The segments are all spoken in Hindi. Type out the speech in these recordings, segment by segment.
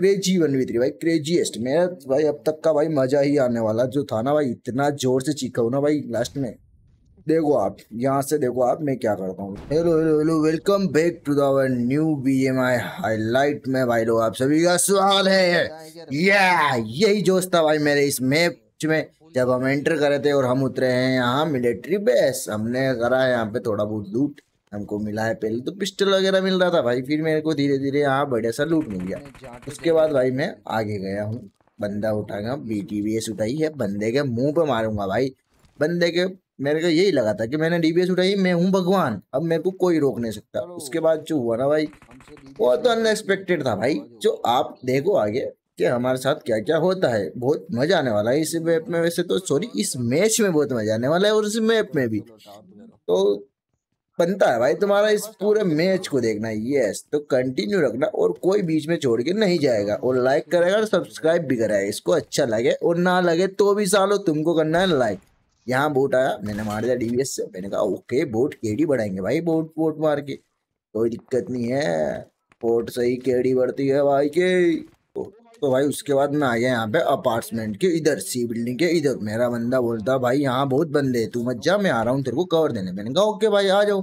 क्रेजी वन वी थ्री भाई क्रेजीएस्ट मेरा भाई अब तक का भाई मजा ही आने वाला जो था ना भाई इतना जोर से चीखा हो ना भाई लास्ट में देखो आप यहाँ से देखो आप मैं क्या करता हूँ hello hello hello welcome back to दावर new B M I highlight में भाई लोग आप सभी का सवाल है या यही जोश था भाई मेरे इस मैच में जब हम एंटर करे थे और हम उतरे हैं यहाँ मिलिट्री बेस हमने करा है यहाँ पे थोड़ा बहुत लूट हमको मिला है पहले तो पिस्टल वगैरह मिल रहा था भाई फिर मेरे को धीरे धीरे यहाँ बढ़िया सा लूट मिल गया उसके बाद भाई मैं आगे गया हूँ बंदा उठाया बीटी बी एस उठाई है बंदे के मुंह पे मारूंगा भाई बंदे के मेरे को यही लगा था कि मैंने डीबीएस उठाई मैं हूँ भगवान अब मेरे को कोई रोक नहीं सकता उसके बाद जो हुआ ना भाई बहुत तो अनएक्सपेक्टेड था भाई जो आप देखो आगे कि हमारे साथ क्या क्या होता है बहुत मजा आने वाला है इस मैप में वैसे तो सॉरी इस मैच में बहुत मजा आने वाला है और इस मैप में भी तो बनता है भाई तुम्हारा इस पूरे मैच को देखना यस तो कंटिन्यू रखना और कोई बीच में छोड़ के नहीं जाएगा और लाइक करेगा और सब्सक्राइब भी करेगा इसको अच्छा लगे और ना लगे तो भी सालो तुमको करना है लाइक यहाँ बोट आया मैंने मार दिया डीवीएस से मैंने कहा ओके बोट केडी बढ़ाएंगे भाई बोट बोट मार के कोई दिक्कत नहीं है बोट सही केडी बढ़ती है भाई के तो भाई उसके बाद मैं आ गया यहाँ पे अपार्टमेंट के इधर सी बिल्डिंग के इधर मेरा बंदा बोलता भाई यहाँ बहुत बंदे तू मत जा मैं आ रहा हूँ तेरे को कवर देने मैंने कहा ओके भाई आ जाओ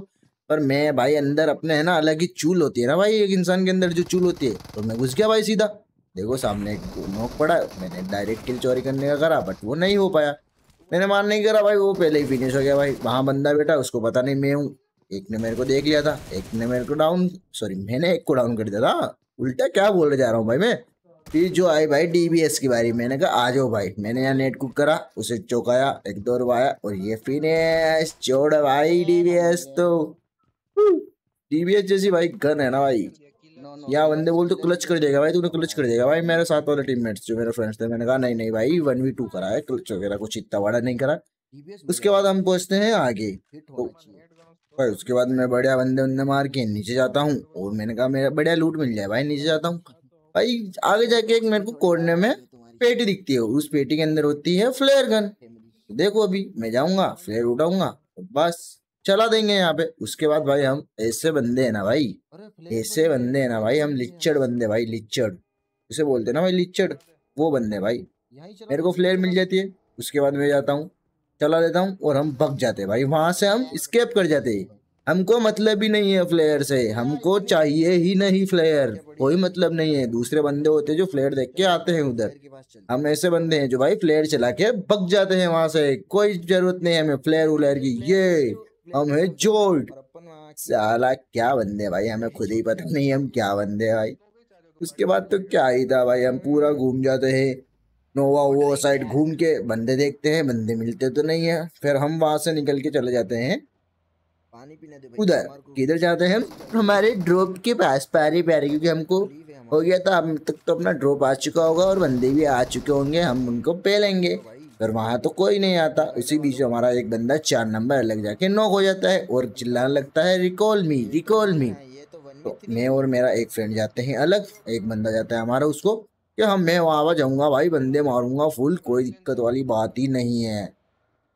पर मैं भाई अंदर अपने है ना अलग ही चूल होती है ना भाई एक इंसान के अंदर जो चूल होती है तो मैं घुस गया भाई सीधा देखो सामने एक नोक पड़ा मैंने डायरेक्ट किल चोरी करने का करा बट वो नहीं हो पाया मैंने मान नहीं करा भाई वो पहले ही फिनिश हो गया भाई वहाँ बंदा बैठा उसको पता नहीं मैं हूँ एक ने मेरे को देख लिया था एक ने मेरे को डाउन सॉरी मैंने एक को डाउन कर दिया था उल्टा क्या बोल जा रहा हूँ भाई मैं फिर जो आई भाई डीबीएस की बारी मैंने कहा आ जाओ भाई मैंने यहाँ नेट कुक करा उसे चौकाया एक दो रुपया और ये फिनिश चोड़ भाई डीबीएस तो डीबीएस जैसी भाई गन है ना भाई यहाँ बंदे बोल तो क्लच कर देगा भाई तूने क्लच कर देगा भाई मेरे साथ वाले टीममेट्स जो मेरे फ्रेंड्स थे मैंने कहा नहीं नहीं भाई वन वी टू करा है क्लच वगैरह कुछ इतना बड़ा नहीं करा उसके बाद हम पहुंचते हैं आगे तो भाई उसके बाद मैं बढ़िया बंदे बंदे मार के नीचे जाता हूँ और मैंने कहा मेरा बढ़िया लूट मिल जाए भाई नीचे जाता हूँ भाई आगे जाके एक मेरे को कोने में पेटी दिखती है उस पेटी के अंदर होती है फ्लेयर गन देखो अभी मैं जाऊंगा फ्लेयर उठाऊंगा बस चला देंगे यहाँ पे उसके बाद भाई हम ऐसे बंदे है ना भाई ऐसे बंदे है ना भाई हम लिच्चड़ बंदे भाई लिच्चड़ उसे बोलते ना भाई लिच्चड़ वो बंदे भाई मेरे को फ्लेयर मिल जाती है उसके बाद मैं जाता हूँ चला देता हूँ और हम भग जाते भाई वहां से हम स्केप कर जाते हैं हमको मतलब ही नहीं है फ्लेयर से हमको चाहिए ही नहीं फ्लेयर कोई मतलब नहीं है दूसरे बंदे होते जो फ्लेयर देख के आते हैं उधर हम ऐसे बंदे हैं जो भाई फ्लेयर चला के बक जाते हैं वहां से कोई जरूरत नहीं है हमें फ्लेयर उलेयर की ये हम है जोल्ट साला क्या बंदे भाई हमें खुद ही पता नहीं हम क्या बंदे भाई उसके बाद तो क्या ही था भाई हम पूरा घूम जाते हैं नोवा वो साइड घूम के बंदे देखते हैं बंदे मिलते तो नहीं है फिर हम वहां से निकल के चले जाते हैं उधर किधर जाते हैं हमारे ड्रॉप के पास प्यारे प्यारे क्योंकि हमको हो गया था हम तक तो अपना ड्रॉप आ चुका होगा और बंदे भी आ चुके होंगे हम उनको पे लेंगे तो पर वहाँ तो कोई नहीं आता तो इसी बीच हमारा एक बंदा चार नंबर लग जाके नॉक हो जाता है और चिल्लाने लगता है रिकॉल मी तो रिकॉल मी तो मैं और मेरा एक फ्रेंड जाते हैं अलग एक बंदा जाता है हमारा उसको कि हम मैं वहाँ जाऊँगा भाई बंदे मारूंगा फुल कोई दिक्कत वाली बात ही नहीं है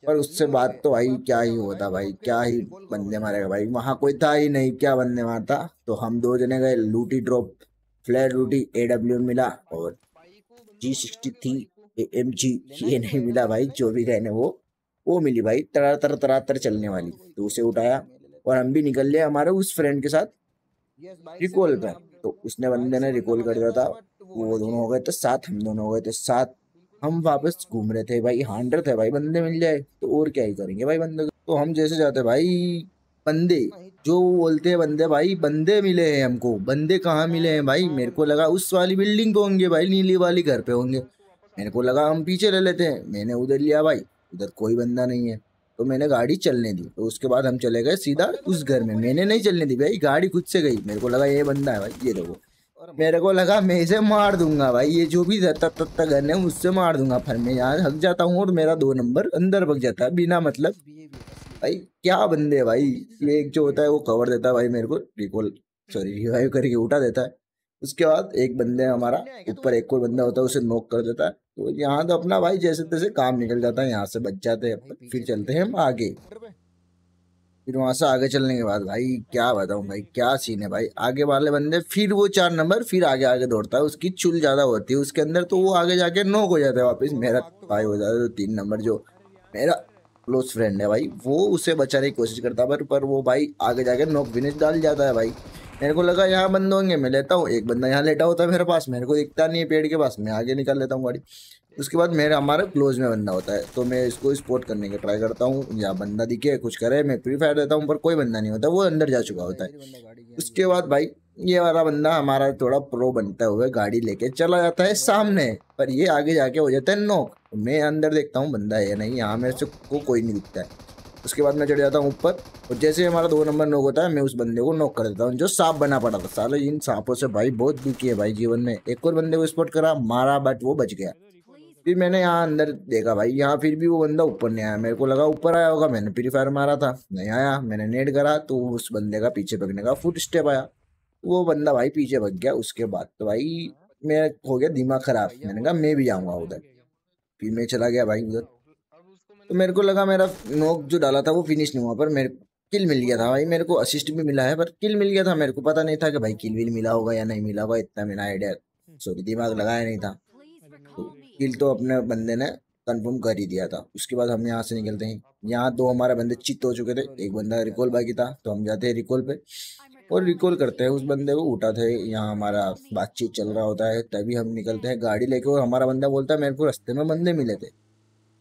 पर उससे बात तो भाई क्या ही होता भाई क्या ही बंदे मारेगा भाई वहां कोई था ही नहीं क्या बंदे मारता तो हम दो जने गए लूटी ड्रॉप फ्लैट लूटी ए डब्ल्यू मिला और जी सिक्सटी थी एम जी ये नहीं मिला भाई जो भी गए वो वो मिली भाई तरा तर तरा तर चलने वाली तो उसे उठाया और हम भी निकल लिए हमारे उस फ्रेंड के साथ रिकॉल पर तो उसने बंदे ने रिकॉल कर दिया था वो दोनों हो गए थे साथ हम दोनों हो गए थे साथ हम वापस घूम रहे थे भाई हांडर थे भाई बंदे मिल जाए तो और क्या ही करेंगे भाई बंदे तो हम जैसे जाते भाई बंदे जो बोलते हैं बंदे भाई बंदे मिले हैं हमको बंदे कहाँ मिले हैं भाई मेरे को लगा उस वाली बिल्डिंग पे होंगे भाई नीली वाली घर पे होंगे मेरे को लगा हम पीछे ले लेते हैं मैंने उधर लिया भाई उधर कोई बंदा नहीं है तो मैंने गाड़ी चलने दी तो उसके बाद हम चले गए सीधा उस घर में मैंने नहीं चलने दी भाई गाड़ी खुद से गई मेरे को लगा ये बंदा है भाई ये देखो मेरे को लगा मैं इसे मार दूंगा भाई ये जो भी तत्ता गन है उससे मार दूंगा फिर मैं यहाँ हक जाता हूँ और मेरा दो नंबर अंदर भग जाता है बिना मतलब भाई क्या बंदे भाई ये एक जो होता है वो कवर देता है भाई मेरे को रिकॉल सॉरी रिवाइव करके उठा देता है उसके बाद एक बंदे हमारा ऊपर एक और बंदा होता है उसे नोक कर देता है तो यहाँ तो अपना भाई जैसे तैसे काम निकल जाता है यहाँ से बच जाते हैं फिर चलते हैं हम आगे फिर वहाँ से आगे चलने के बाद भाई क्या बताऊँ भाई क्या सीन है भाई आगे वाले बंदे फिर वो चार नंबर फिर आगे आगे दौड़ता है उसकी चुल ज़्यादा होती है उसके अंदर तो वो आगे जाके नोक हो जाता है वापस मेरा भाई हो जाता है तो तीन नंबर जो मेरा क्लोज फ्रेंड है भाई वो उसे बचाने की कोशिश करता है पर, वो भाई आगे जाके नोक विनेश डाल जाता है भाई मेरे को लगा यहाँ बंद होंगे मैं लेता हूँ एक बंदा यहाँ लेटा होता है मेरे पास मेरे को दिखता नहीं है पेड़ के पास मैं आगे निकाल लेता हूँ गाड़ी उसके बाद मेरा हमारा क्लोज में बंदा होता है तो मैं इसको स्पोर्ट करने की ट्राई करता हूँ या बंदा दिखे कुछ करे मैं फ्री फायर देता हूँ पर कोई बंदा नहीं होता वो अंदर जा चुका होता है उसके बाद भाई ये वाला बंदा हमारा थोड़ा प्रो बनता हुआ गाड़ी लेके चला जाता है सामने पर ये आगे जाके हो जाता है नोक मैं अंदर देखता हूँ बंदा है नहीं यहाँ मेरे से को कोई नहीं दिखता है उसके बाद मैं चढ़ जाता हूँ ऊपर और जैसे हमारा दो नंबर नोक होता है मैं उस बंदे को नोक कर देता हूँ जो सांप बना पड़ा था साले इन सांपों से भाई बहुत दुखी है भाई जीवन में एक और बंदे को स्पोर्ट करा मारा बट वो बच गया फिर मैंने यहाँ अंदर देखा भाई यहाँ फिर भी वो बंदा ऊपर नहीं आया मेरे को लगा ऊपर आया होगा मैंने प्री फायर मारा था नहीं आया मैंने नेट करा तो उस बंदे का पीछे भगने का फुट स्टेप आया वो बंदा भाई पीछे भग गया उसके बाद तो भाई मेरा हो गया दिमाग खराब मैंने कहा मैं भी जाऊँगा उधर फिर मैं चला गया भाई उधर तो मेरे को लगा मेरा नोक जो डाला था वो फिनिश नहीं हुआ पर मेरे किल मिल गया था भाई मेरे को असिस्ट भी मिला है पर किल मिल गया था मेरे को पता नहीं था कि भाई किल विल मिला होगा या नहीं मिला होगा इतना मेरा आइडिया सॉरी दिमाग लगाया नहीं था किल तो अपने बंदे ने कंफर्म कर ही दिया था उसके बाद हम यहाँ से निकलते हैं यहाँ दो हमारे बंदे चित्त हो चुके थे एक बंदा रिकॉल बाकी था तो हम जाते हैं रिकॉल पे और रिकॉल करते हैं उस बंदे को उठा थे यहाँ हमारा बातचीत चल रहा होता है तभी हम निकलते हैं गाड़ी लेके और हमारा बंदा बोलता है मेरे को रास्ते में बंदे मिले थे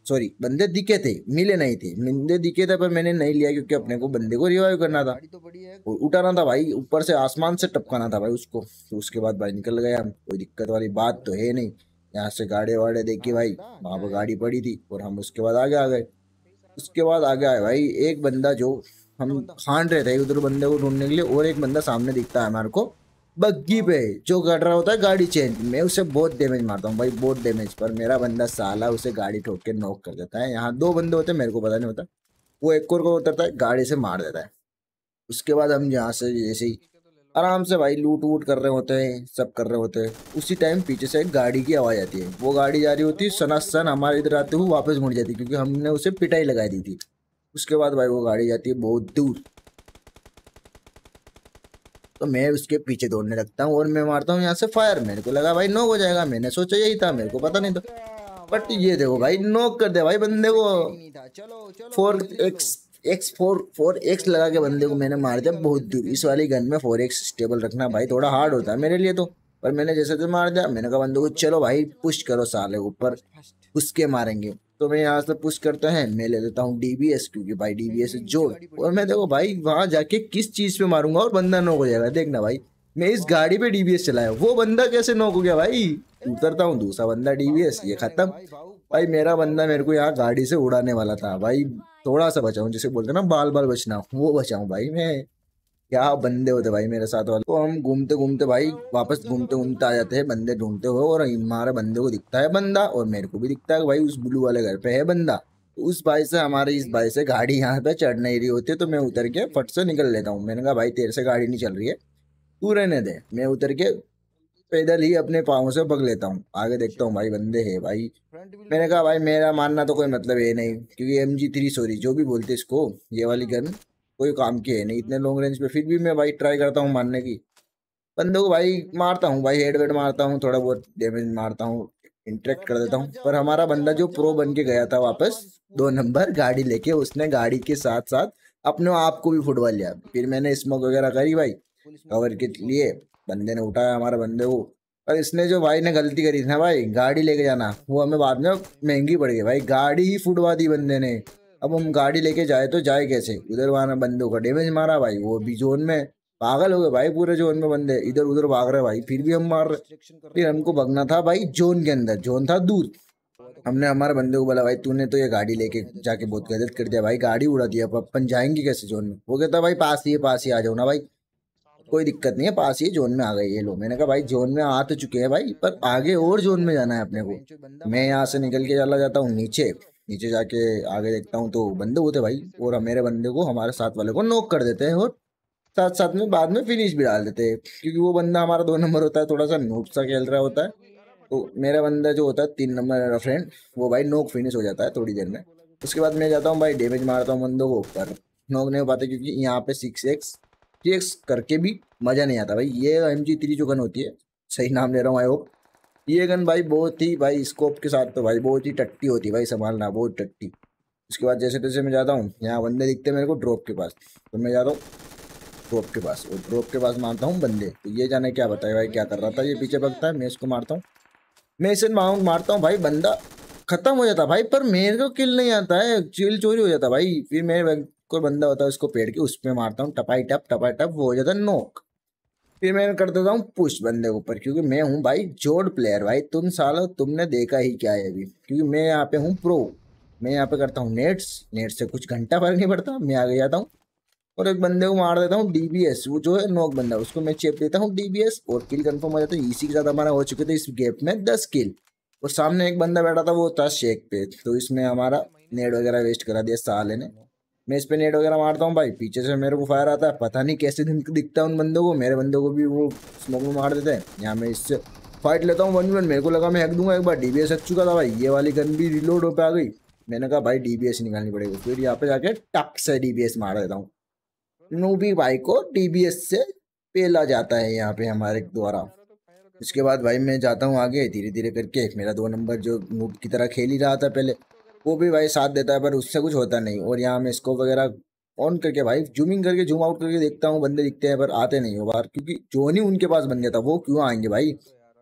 सॉरी बंदे दिखे थे मिले नहीं थे बंदे दिखे थे पर मैंने नहीं लिया क्योंकि अपने को बंदे को रिवाइव करना था और उठाना था भाई ऊपर से आसमान से टपकाना था भाई उसको तो उसके बाद भाई निकल गए हम कोई दिक्कत वाली बात तो है नहीं यहाँ से गाड़ी वाड़े देखी भाई वहाँ पर गाड़ी पड़ी थी और हम उसके बाद आगे आ गए उसके बाद आगे आए भाई एक बंदा जो हम खांड रहे थे उधर बंदे को ढूंढने के लिए और एक बंदा सामने दिखता है हमारे को बग्गी पे जो कर रहा होता है गाड़ी चेंज मैं उसे बहुत डैमेज मारता हूँ भाई बहुत डैमेज पर मेरा बंदा साला उसे गाड़ी ठोक के नॉक कर देता है यहाँ दो बंदे होते हैं मेरे को पता नहीं होता वो एक और को उतरता है गाड़ी से मार देता है उसके बाद हम यहाँ से जैसे ही आराम से भाई लूट वूट कर रहे होते हैं सब कर रहे होते हैं उसी टाइम पीछे से एक गाड़ी की आवाज़ आती है वो गाड़ी जा रही होती है सना सन हमारे इधर आते हुए वापस मुड़ जाती क्योंकि हमने उसे पिटाई लगा दी थी उसके बाद भाई वो गाड़ी जाती है बहुत दूर तो मैं उसके पीछे दौड़ने लगता हूँ और मैं मारता हूँ यहाँ से फायर मेरे को लगा भाई नोक हो जाएगा मैंने सोचा यही था मेरे को पता नहीं था बट ये देखो भाई नोक कर दे भाई बंदे को four X X four four X लगा के बंदे को मैंने मार दिया बहुत दूर इस वाली गन में फोर एक्स स्टेबल रखना भाई थोड़ा हार्ड होता है मेरे लिए तो पर मैंने जैसे तो मार दिया मैंने कहा बंदे को चलो भाई पुश करो साले ऊपर उसके के मारेंगे तो मैं यहाँ से पुश करता है मैं ले लेता हूँ डीबीएस क्योंकि भाई डीबीएस जो और मैं देखो भाई वहाँ जाके किस चीज़ पे मारूंगा और बंदा नोक हो जाएगा देखना भाई मैं इस गाड़ी पे डीबीएस चलाया वो बंदा कैसे नोक हो गया भाई उतरता हूँ दूसरा बंदा डीवीएस ये खत्म भाई मेरा बंदा मेरे को यहाँ गाड़ी से उड़ाने वाला था भाई थोड़ा सा बचाऊ जिसे बोलते ना बाल बाल बचना वो बचाऊ भाई मैं क्या बंदे होते भाई मेरे साथ वाले तो हम घूमते घूमते भाई वापस घूमते घूमते आ जाते हैं बंदे ढूंढते हुए और हमारे बंदे को दिखता है बंदा और मेरे को भी दिखता है भाई उस ब्लू वाले घर पे है बंदा तो उस भाई से हमारे इस भाई से गाड़ी यहाँ पे चढ़ नहीं रही होती तो मैं उतर के फट से निकल लेता हूँ मैंने कहा भाई तेरे से गाड़ी नहीं चल रही है तू रहने दे मैं उतर के पैदल ही अपने पाँव से पक लेता हूँ आगे देखता हूँ भाई बंदे है भाई मैंने कहा भाई मेरा मानना तो कोई मतलब है नहीं क्योंकि एम जी थ्री सॉरी जो भी बोलते इसको ये वाली गन कोई काम की है नहीं इतने लॉन्ग hmm. रेंज पे फिर भी मैं भाई ट्राई करता हूँ मारने की बंदे को भाई मारता हूँ भाई हेड वेड मारता हूँ थोड़ा बहुत डैमेज मारता हूँ इंटरेक्ट कर देता हूँ पर हमारा बंदा जो प्रो बन के गया था वापस दो नंबर गाड़ी लेके उसने गाड़ी के साथ साथ अपने आप को भी फुटवा लिया फिर मैंने स्मोक वगैरह करी भाई कवर के लिए बंदे ने उठाया हमारे बंदे को पर इसने जो भाई ने गलती करी थी ना भाई गाड़ी लेके जाना वो हमें बाद में महंगी पड़ गई भाई गाड़ी ही फुटवा दी बंदे ने अब हम गाड़ी लेके जाए तो जाए कैसे उधर वहाँ बंदों का डेमेज मारा भाई वो भी जोन में पागल हो गए भाई पूरे जोन में बंदे इधर उधर भाग रहे भाई फिर भी हम मार रहे फिर हमको भगना था भाई जोन के अंदर जोन था दूर हमने हमारे बंदे को बोला भाई तूने तो ये गाड़ी लेके जाके बहुत गलत कर दिया भाई गाड़ी उड़ा दिया अपन जाएंगे कैसे जोन में वो कहता भाई पास ही पास ही आ जाओ ना भाई कोई दिक्कत नहीं है पास ही जोन में आ गई ये लोग मैंने कहा भाई जोन में आ तो चुके हैं भाई पर आगे और जोन में जाना है अपने को मैं यहाँ से निकल के चला जाता हूँ नीचे नीचे जाके आगे देखता हूँ तो बंदे होते भाई और मेरे बंदे को हमारे साथ वाले को नोक कर देते हैं और साथ साथ में बाद में फिनिश भी डाल देते हैं क्योंकि वो बंदा हमारा दो नंबर होता है थोड़ा सा नोक सा खेल रहा होता है तो मेरा बंदा जो होता है तीन नंबर मेरा फ्रेंड वो भाई नोक फिनिश हो जाता है थोड़ी देर में उसके बाद मैं जाता हूँ भाई डैमेज मारता हूँ बंदों को ऊपर नोक नहीं हो पाते क्योंकि यहाँ पे सिक्स एक्स टी करके भी मज़ा नहीं आता भाई ये एम जी थ्री जो गन होती है सही नाम ले रहा हूँ आई होप ये गन भाई बहुत ही भाई स्कोप के साथ तो भाई बहुत ही टट्टी होती है भाई संभालना बहुत टट्टी उसके बाद जैसे तैसे मैं जाता हूँ यहाँ बंदे दिखते हैं मेरे को ड्रॉप के पास तो मैं जाता हूँ ड्रॉप के पास और ड्रॉप के पास मारता हूँ बंदे तो ये जाने क्या बताया भाई क्या कर रहा था ये पीछे भगता है मैं इसको मारता हूँ मैं इसे माउंट मारता हूँ भाई बंदा खत्म हो जाता भाई पर मेरे को किल नहीं आता है चिल चोरी हो जाता भाई फिर मैं कोई बंदा होता है उसको पेड़ के उस पर मारता हूँ टपाई टप टपाई टप वो हो जाता है नोक फिर मैं कर देता हूँ पुश बंदे के ऊपर क्योंकि मैं हूँ भाई जोड़ प्लेयर भाई तुम साल तुमने देखा ही क्या है अभी क्योंकि मैं यहाँ पे हूँ प्रो मैं यहाँ पे करता हूँ नेट्स नेट से कुछ घंटा फर्क नहीं पड़ता मैं आगे जाता हूँ और एक बंदे को मार देता हूँ डीबीएस वो जो है नोक बंदा उसको मैं चेप देता हूँ डीबीएस और किल कंफर्म हो जाता है इसी के साथ हमारा हो चुके थे इस गेप में दस किल और सामने एक बंदा बैठा था वो था शेख पे तो इसमें हमारा नेट वगैरह वेस्ट करा दिया साले ने मैं इस पर नेट वगैरह मारता हूँ भाई पीछे से मेरे को फायर आता है पता नहीं कैसे दिखता है उन बंदों को मेरे बंदों को भी वो स्मोक में मार देते हैं यहाँ मैं इससे फाइट लेता हूँ वन वन मेरे को लगा मैं हक दूंगा एक बार डी बी हक चुका था भाई ये वाली गन भी रिलोड हो पे आ गई मैंने कहा भाई डी निकालनी पड़ेगी फिर यहाँ पे जाके टक से डी मार देता हूँ नूबी भाई को डी से पेला जाता है यहाँ पे हमारे द्वारा उसके बाद भाई मैं जाता हूँ आगे धीरे धीरे करके मेरा दो नंबर जो नूब की तरह खेल ही रहा था पहले वो भी भाई साथ देता है पर उससे कुछ होता नहीं और यहाँ मैं स्कोप वगैरह ऑन करके भाई जूमिंग करके जूम आउट करके देखता हूँ बंदे दिखते हैं पर आते नहीं हो बाहर क्योंकि जोन ही उनके पास बन गया था वो क्यों आएंगे भाई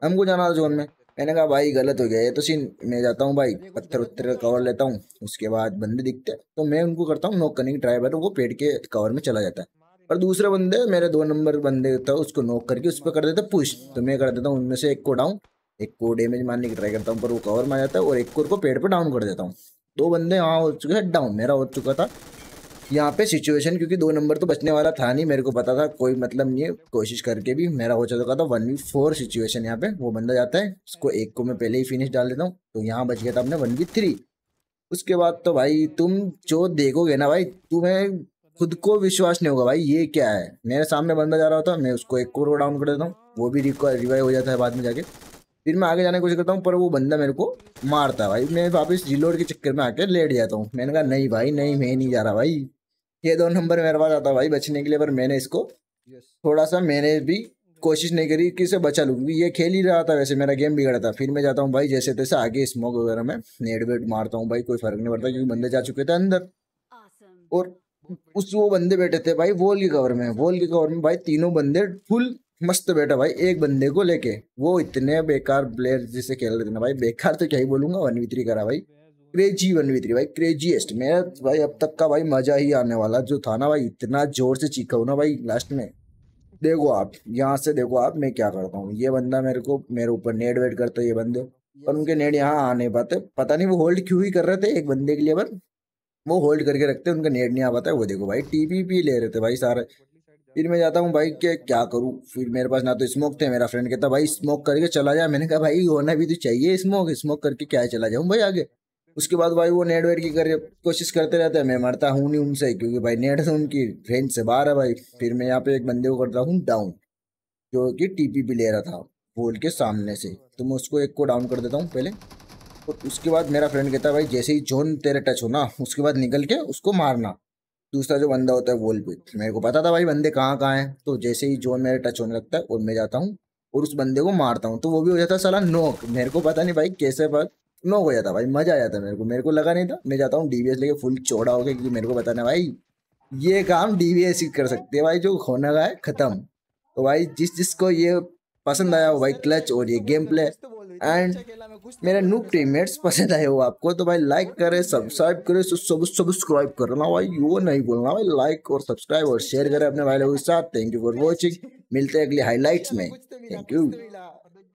हमको जाना था जोन में मैंने कहा भाई गलत हो गया ये तो सीन मैं जाता हूँ भाई पत्थर उत्थर का कवर लेता हूँ उसके बाद बंदे दिखते हैं तो मैं उनको करता हूँ नॉक करने की ट्राई पर वो पेड़ के कवर में चला जाता है और दूसरा बंदे मेरे दो नंबर बंदे था उसको नोक करके उस पर कर देता पुश तो मैं कर देता हूँ उनमें से एक को डाउन एक को डेमेज मारने की ट्राई करता हूँ पर वो कवर मार जाता है और एक कोर को पेड़ पर डाउन कर देता हूँ दो बंदे यहाँ हो चुके हैं डाउन मेरा हो चुका था यहाँ पे सिचुएशन क्योंकि दो नंबर तो बचने वाला था नहीं मेरे को पता था कोई मतलब नहीं है कोशिश करके भी मेरा हो चुका था वन वी फोर सिचुएशन यहाँ पे वो बंदा जाता है उसको एक को मैं पहले ही फिनिश डाल देता हूँ तो यहाँ बच गया था अपने वन वी थ्री उसके बाद तो भाई तुम जो देखोगे ना भाई तुम्हें खुद को विश्वास नहीं होगा भाई ये क्या है मेरे सामने बंदा जा रहा होता मैं उसको एक को डाउन कर देता हूँ वो भी रिवाइव हो जाता है बाद में जाके फिर मैं आगे जाने की कोशिश करता हूँ पर वो बंदा मेरे को मारता है भाई मैं वापस रिलोड के चक्कर में आके लेट जाता हूँ मैंने कहा नहीं भाई नहीं मैं नहीं जा रहा भाई ये दो नंबर मेरे पास आता भाई बचने के लिए पर मैंने इसको थोड़ा सा मैंने भी कोशिश नहीं करी कि इसे बचा लूँ ये खेल ही रहा था वैसे मेरा गेम बिगड़ा था फिर मैं जाता हूँ भाई जैसे तैसे आगे स्मोक वगैरह में नेट वेट मारता हूँ भाई कोई फर्क नहीं पड़ता क्योंकि बंदे जा चुके थे अंदर और उस वो बंदे बैठे थे भाई वॉल के कवर में वॉल के कवर में भाई तीनों बंदे फुल मस्त बैठा भाई एक बंदे को लेके वो इतने बेकार प्लेयर जिसे खेल रहे थे ना भाई बेकार तो क्या ही बोलूंगा वन वी थ्री करा भाई क्रेजी वन वी थ्री भाई क्रेजीएस्ट मेरा भाई अब तक का भाई मजा ही आने वाला जो था ना भाई इतना जोर से चीखा हो ना भाई लास्ट में देखो आप यहाँ से देखो आप मैं क्या करता हूँ ये बंदा मेरे को मेरे ऊपर नेट वेट करता है ये बंदे पर उनके नेट यहाँ आ नहीं पाते पता नहीं वो होल्ड क्यों ही कर रहे थे एक बंदे के लिए पर वो होल्ड करके रखते उनका नेट नहीं आ पाता है वो देखो भाई टीपी ले रहे थे भाई सारे फिर मैं जाता हूँ भाई के क्या करूँ फिर मेरे पास ना तो स्मोक थे मेरा फ्रेंड कहता भाई स्मोक करके चला जाए मैंने कहा भाई होना भी तो चाहिए स्मोक स्मोक करके क्या चला जाऊँ भाई आगे उसके बाद भाई वो नेट वेट की कर कोशिश करते रहते हैं मैं मरता हूँ नहीं उनसे क्योंकि भाई नेट से तो उनकी रेंज से बाहर है भाई फिर मैं यहाँ पे एक बंदे को करता हूँ डाउन जो कि टीपी भी ले रहा था बोल के सामने से तो मैं उसको एक को डाउन कर देता हूँ पहले और उसके बाद मेरा फ्रेंड कहता है भाई जैसे ही जोन तेरे टच हो ना उसके बाद निकल के उसको मारना दूसरा जो बंदा होता है वोलबिट मेरे को पता था भाई बंदे कहाँ कहाँ हैं तो जैसे ही जोन मेरे टच होने लगता है और मैं जाता हूँ और उस बंदे को मारता हूँ तो वो भी हो जाता है साला नोक मेरे को पता नहीं भाई कैसे पर नोक हो जाता भाई मजा आ जाता मेरे को मेरे को लगा नहीं था मैं जाता हूँ डीवीएस लेके फुल चौड़ा हो गया क्योंकि मेरे को पता नहीं भाई ये काम डीवीएस ही कर सकते हैं भाई जो होना का है खत्म तो भाई जिस जिसको ये पसंद आया हो भाई क्लच और ये गेम प्ले एंड मेरा न्यू टीमेट्स पसंद आए हो आपको तो भाई लाइक करें सब्सक्राइब करें सब सब्सक्राइब करना भाई वो नहीं बोलना भाई लाइक और सब्सक्राइब और शेयर करें अपने भाई लोगों के साथ थैंक यू फॉर वॉचिंग मिलते हैं अगले हाईलाइट्स में थैंक यू